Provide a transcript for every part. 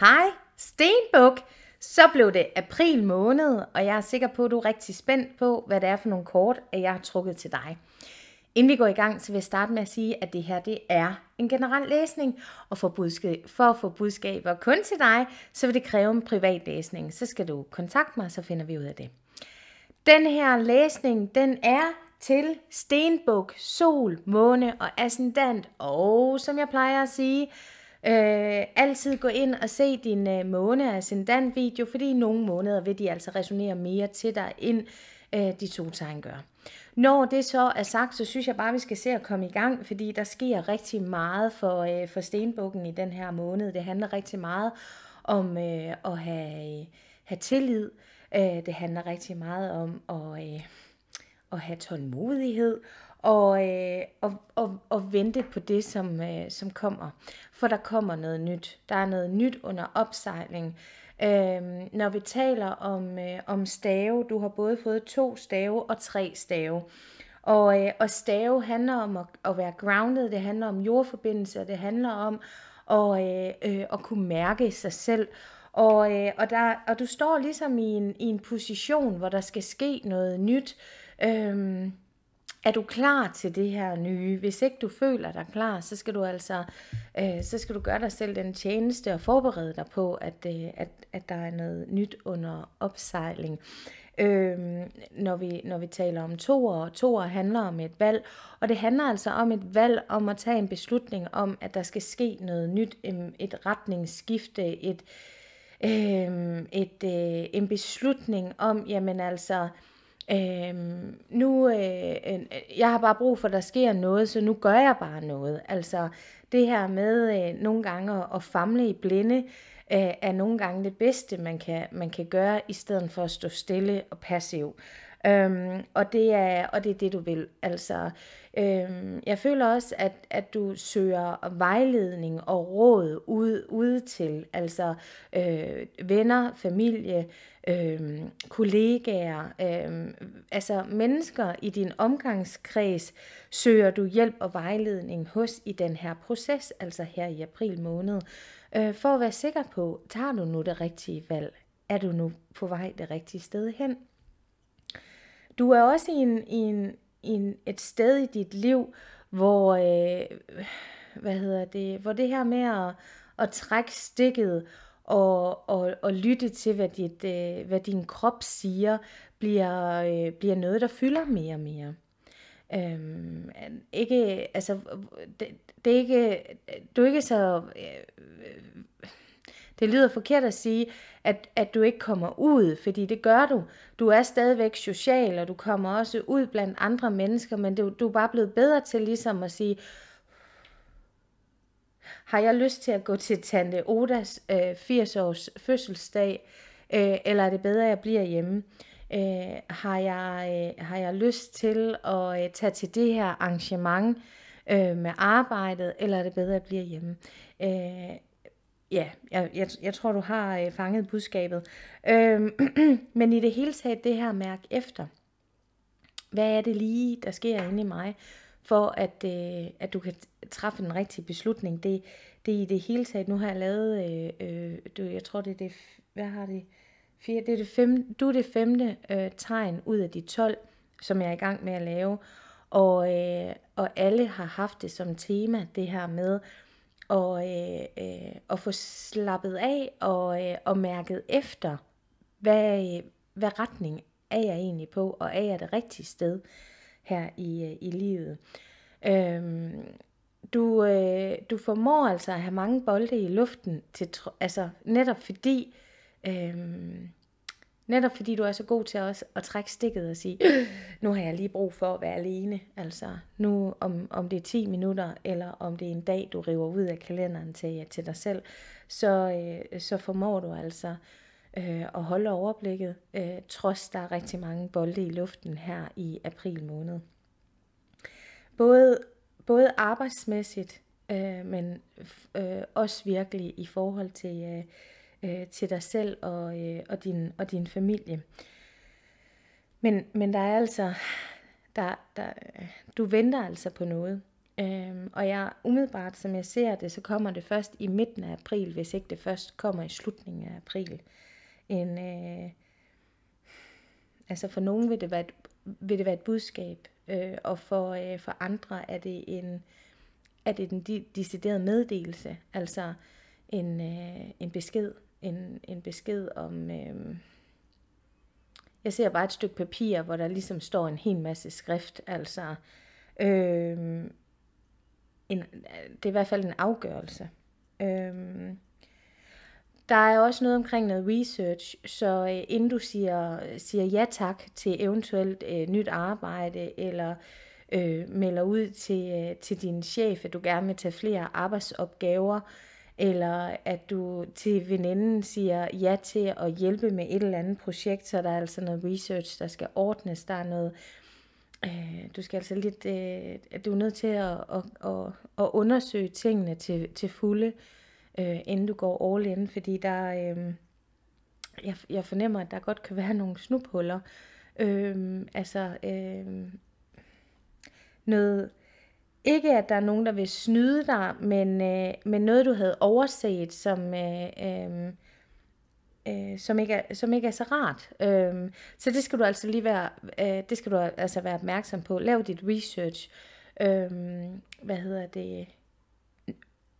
Hej, Stenbuk! Så blev det april måned, og jeg er sikker på, at du er rigtig spændt på, hvad det er for nogle kort, at jeg har trukket til dig. Inden vi går i gang, så vil jeg starte med at sige, at det her det er en generel læsning, og for, budskab, for at få budskaber kun til dig, så vil det kræve en privat læsning. Så skal du kontakte mig, så finder vi ud af det. Den her læsning, den er til stenbuk, sol, måne og ascendant, og som jeg plejer at sige, Øh, altid gå ind og se din øh, måne ascendant video, fordi i nogle måneder vil de altså resonere mere til dig, end øh, de to tegn gør. Når det så er sagt, så synes jeg bare, at vi skal se at komme i gang, fordi der sker rigtig meget for, øh, for stenbukken i den her måned. Det handler rigtig meget om øh, at have, øh, have tillid. Øh, det handler rigtig meget om at, øh, at have tålmodighed og, øh, og, og, og vente på det, som, øh, som kommer. For der kommer noget nyt. Der er noget nyt under opsejling. Øh, når vi taler om, øh, om stave, du har både fået to stave og tre stave. Og, øh, og stave handler om at, at være grounded, det handler om jordforbindelser, det handler om at, øh, øh, at kunne mærke sig selv. Og, øh, og, der, og du står ligesom i en, i en position, hvor der skal ske noget nyt. Øh, er du klar til det her nye? Hvis ikke du føler dig klar, så skal du altså øh, så skal du gøre dig selv den tjeneste og forberede dig på, at, øh, at, at der er noget nyt under opsejling. Øh, når, vi, når vi taler om to år, to år handler om et valg, og det handler altså om et valg om at tage en beslutning om, at der skal ske noget nyt, et retningsskifte, et, øh, et, øh, en beslutning om, jamen altså, øh, Øhm, nu, øh, øh, jeg har bare brug for, at der sker noget, så nu gør jeg bare noget. Altså det her med øh, nogle gange at, at famle i blinde, øh, er nogle gange det bedste, man kan, man kan gøre, i stedet for at stå stille og passiv. Øhm, og, det er, og det er det, du vil. Altså, øhm, jeg føler også, at, at du søger vejledning og råd ud, ude til, altså øh, venner, familie, øh, kollegaer, øh, altså mennesker i din omgangskreds, søger du hjælp og vejledning hos i den her proces, altså her i april måned, øh, for at være sikker på, tager du nu det rigtige valg? Er du nu på vej det rigtige sted hen? Du er også i, en, i, en, i en, et sted i dit liv, hvor, øh, hvad hedder det, hvor det her med at, at trække stikket og, og, og lytte til, hvad, dit, øh, hvad din krop siger, bliver, øh, bliver noget, der fylder mere og mere. Øhm, ikke, altså, det, det er ikke, du er ikke så, øh, det lyder forkert at sige, at, at du ikke kommer ud, fordi det gør du. Du er stadigvæk social, og du kommer også ud blandt andre mennesker, men du, du er bare blevet bedre til ligesom at sige, har jeg lyst til at gå til tante Odas øh, 80-års fødselsdag, øh, eller er det bedre, at jeg bliver hjemme? Øh, har, jeg, øh, har jeg lyst til at øh, tage til det her arrangement øh, med arbejdet, eller er det bedre, at jeg bliver hjemme? Øh, Ja, jeg, jeg, jeg tror, du har øh, fanget budskabet. Øhm, men i det hele taget, det her mærk efter. Hvad er det lige, der sker inde i mig, for at, øh, at du kan træffe den rigtige beslutning? Det, det er i det hele taget, nu har jeg lavet, øh, øh, du, jeg tror det er det, hvad har det, fire, det er det fem, du er det femte øh, tegn ud af de 12, som jeg er i gang med at lave. Og, øh, og alle har haft det som tema, det her med, øh, og, øh, øh, og få slappet af og, øh, og mærket efter, hvad, øh, hvad retning er jeg egentlig på, og er jeg det rigtige sted her i, øh, i livet. Øhm, du, øh, du formår altså at have mange bolde i luften, til, altså netop fordi Øh, Netop fordi du er så god til også at trække stikket og sige, nu har jeg lige brug for at være alene. Altså nu, om, om det er 10 minutter, eller om det er en dag, du river ud af kalenderen til, ja, til dig selv, så, øh, så formår du altså øh, at holde overblikket, øh, trods der er rigtig mange bolde i luften her i april måned. Både, både arbejdsmæssigt, øh, men øh, også virkelig i forhold til... Øh, øh, til dig selv og, øh, og, din, og din familie. Men, men der er altså, der, der, du venter altså på noget. Øhm, og jeg umiddelbart, som jeg ser det, så kommer det først i midten af april, hvis ikke det først kommer i slutningen af april. En, øh, altså for nogen vil det være et, vil det være et budskab, øh, og for, øh, for andre er det en, er det en decideret meddelelse, altså en, øh, en besked, en, en besked om... Øh, jeg ser bare et stykke papir, hvor der ligesom står en hel masse skrift, altså... Øh, en, det er i hvert fald en afgørelse. Øh, der er også noget omkring noget research, så øh, inden du siger, siger ja tak til eventuelt øh, nyt arbejde, eller øh, melder ud til, øh, til din chef, at du gerne vil tage flere arbejdsopgaver, øh, eller at du til veninden siger ja til at hjælpe med et eller andet projekt, så der er altså noget research, der skal ordnes, der er noget, øh, du skal altså lidt, øh, du er nødt til at, at, at, at undersøge tingene til, til fulde, øh, inden du går all in, fordi der, øh, jeg, jeg fornemmer, at der godt kan være nogle snuphuller, øh, altså øh, noget, ikke, at der er nogen, der vil snyde dig, men, øh, men noget, du havde overset, som, øh, øh, øh, som, ikke er, som ikke er så rart. Øh, så det skal du altså lige være, øh, det skal du altså være opmærksom på. Lav dit research. Øh, hvad hedder det?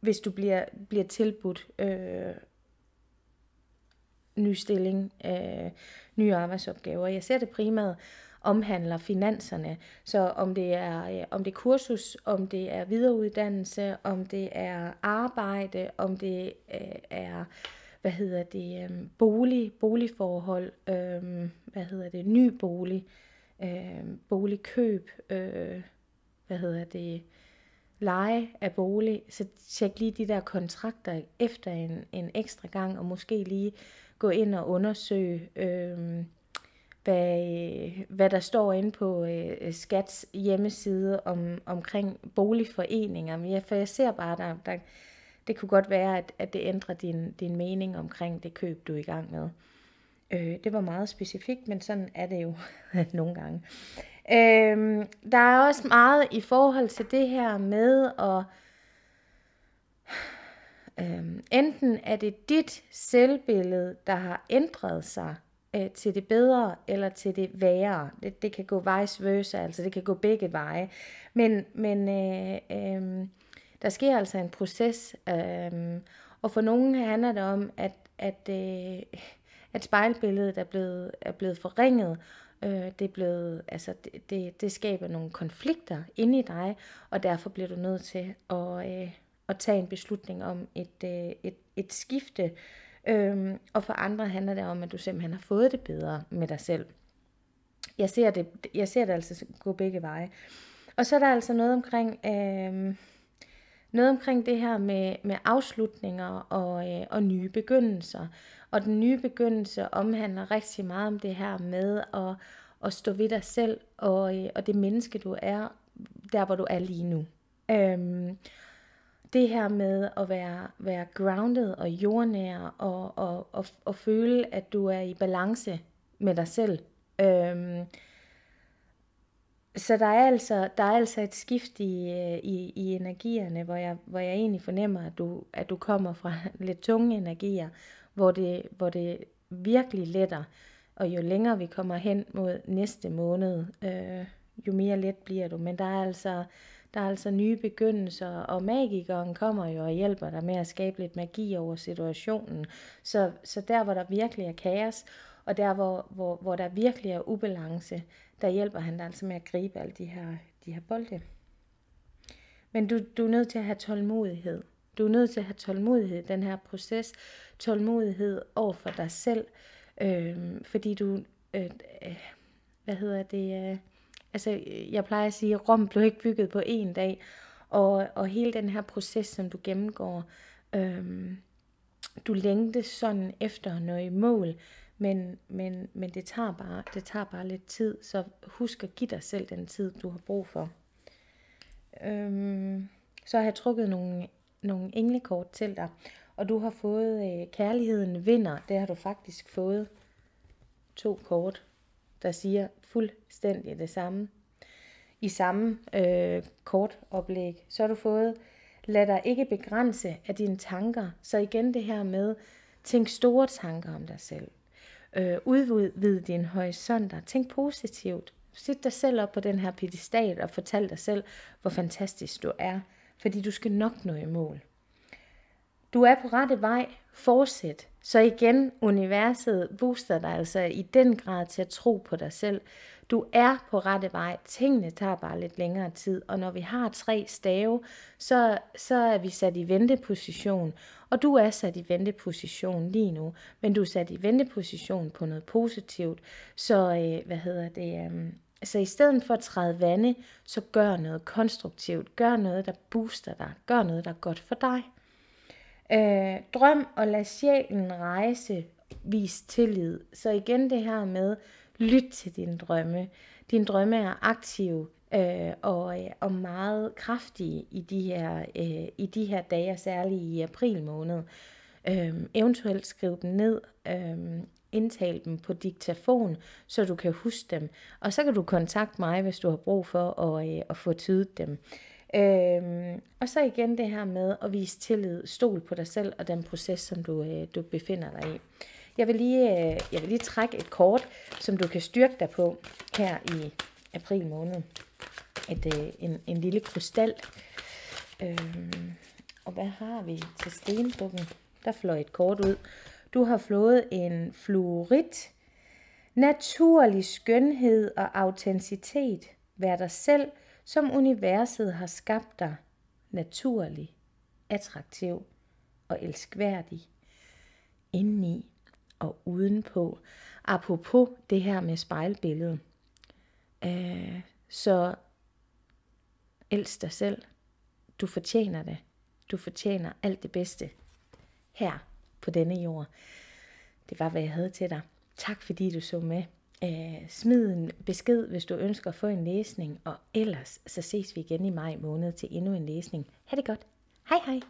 Hvis du bliver, bliver tilbudt øh, ny stilling, øh, nye arbejdsopgaver. Jeg ser det primært omhandler finanserne. Så om det er, øh, om det er kursus, om det er videreuddannelse, om det er arbejde, om det øh, er hvad hedder det, øh, bolig, boligforhold, øh, hvad hedder det, ny bolig, øh, boligkøb, øh, hvad hedder det, leje af bolig, så tjek lige de der kontrakter efter en, en ekstra gang, og måske lige gå ind og undersøge, øh, hvad, øh, hvad der står inde på øh, Skats hjemmeside om, omkring boligforeninger. Men jeg, for jeg ser bare, der, der, det kunne godt være, at, at det ændrer din, din mening omkring det køb, du er i gang med. Øh, det var meget specifikt, men sådan er det jo nogle gange. Øh, der er også meget i forhold til det her med at... Øh, enten er det dit selvbillede, der har ændret sig, øh, til det bedre eller til det værre. Det, det kan gå vice versa, altså det kan gå begge veje. Men, men øh, øh, der sker altså en proces, øh, og for nogen handler det om, at, at, øh, at spejlbilledet er blevet, er blevet forringet, øh, det, er blevet, altså, det, det, det skaber nogle konflikter inde i dig, og derfor bliver du nødt til at, øh, at tage en beslutning om et, øh, et, et skifte Øhm, og for andre handler det om, at du simpelthen har fået det bedre med dig selv. Jeg ser det, jeg ser det altså gå begge veje. Og så er der altså noget omkring, øh, noget omkring det her med, med afslutninger og, øh, og nye begyndelser. Og den nye begyndelse omhandler rigtig meget om det her med at, at stå ved dig selv og, øh, og det menneske, du er, der hvor du er lige nu. Øh, det her med at være, være grounded og jordnær og, og, og, og føle, at du er i balance med dig selv. Øhm, så der er, altså, der er altså et skift i, øh, i, i energierne, hvor jeg, hvor jeg egentlig fornemmer, at du, at du kommer fra lidt tunge energier, hvor det, hvor det virkelig letter. Og jo længere vi kommer hen mod næste måned, øh, jo mere let bliver du. Men der er altså, der er altså nye begyndelser, og magikeren kommer jo og hjælper dig med at skabe lidt magi over situationen. Så, så der, hvor der virkelig er kaos, og der, hvor, hvor, hvor der virkelig er ubalance, der hjælper han dig altså med at gribe alle de her, de her bolde. Men du, du er nødt til at have tålmodighed. Du er nødt til at have tålmodighed i den her proces. Tålmodighed over for dig selv. Øh, fordi du, øh, øh, hvad hedder det, øh, Altså, øh, jeg plejer at sige, at Rom blev ikke bygget på én dag. Og, og hele den her proces, som du gennemgår, øhm, du længte sådan efter at nå i mål, men, men, men det, tager bare, det tager bare lidt tid, så husk at give dig selv den tid, du har brug for. Øhm, så har jeg trukket nogle, nogle englekort til dig, og du har fået øh, Kærligheden vinder, det har du faktisk fået to kort, der siger, fuldstændig det samme i samme øh, oplæg, Så har du fået, lad dig ikke begrænse af dine tanker. Så igen det her med, tænk store tanker om dig selv. Øh, udvid dine horisonter. Tænk positivt. Sæt dig selv op på den her pedestal og fortæl dig selv, hvor fantastisk du er. Fordi du skal nok nå i mål. Du er på rette vej, fortsæt. Så igen, universet booster dig altså i den grad til at tro på dig selv. Du er på rette vej. Tingene tager bare lidt længere tid, og når vi har tre stave, så, så er vi sat i venteposition. Og du er sat i venteposition lige nu, men du er sat i venteposition på noget positivt. Så øh, hvad hedder det? Øh, så i stedet for at træde vande, så gør noget konstruktivt. Gør noget, der booster dig. Gør noget, der er godt for dig. Øh, drøm og lad sjælen rejse, vis tillid. Så igen det her med, lyt til dine drømme. Dine drømme er aktive øh, og, øh, og meget kraftige i de her, øh, i de her dage, særligt i april måned. Øh, eventuelt skriv dem ned, øh, indtal dem på diktafon, så du kan huske dem. Og så kan du kontakte mig, hvis du har brug for at, øh, at få tydet dem. Øhm, og så igen det her med at vise tillid, stol på dig selv og den proces, som du, øh, du befinder dig i. Jeg vil, lige, øh, jeg vil lige trække et kort, som du kan styrke dig på her i april måned. Et, øh, en, en lille krystal. Øhm, og hvad har vi til stenbukken? Der fløj et kort ud. Du har flået en fluorit. Naturlig skønhed og autenticitet. Vær dig selv – som universet har skabt dig, naturlig, attraktiv og elskværdig, indeni og udenpå. Apropos det her med spejlbilledet. Øh, så elsk dig selv. Du fortjener det. Du fortjener alt det bedste her på denne jord. Det var, hvad jeg havde til dig. Tak fordi du så med. Øh, smid en besked, hvis du ønsker at få en læsning, og ellers så ses vi igen i maj måned til endnu en læsning. Ha' det godt. Hej hej.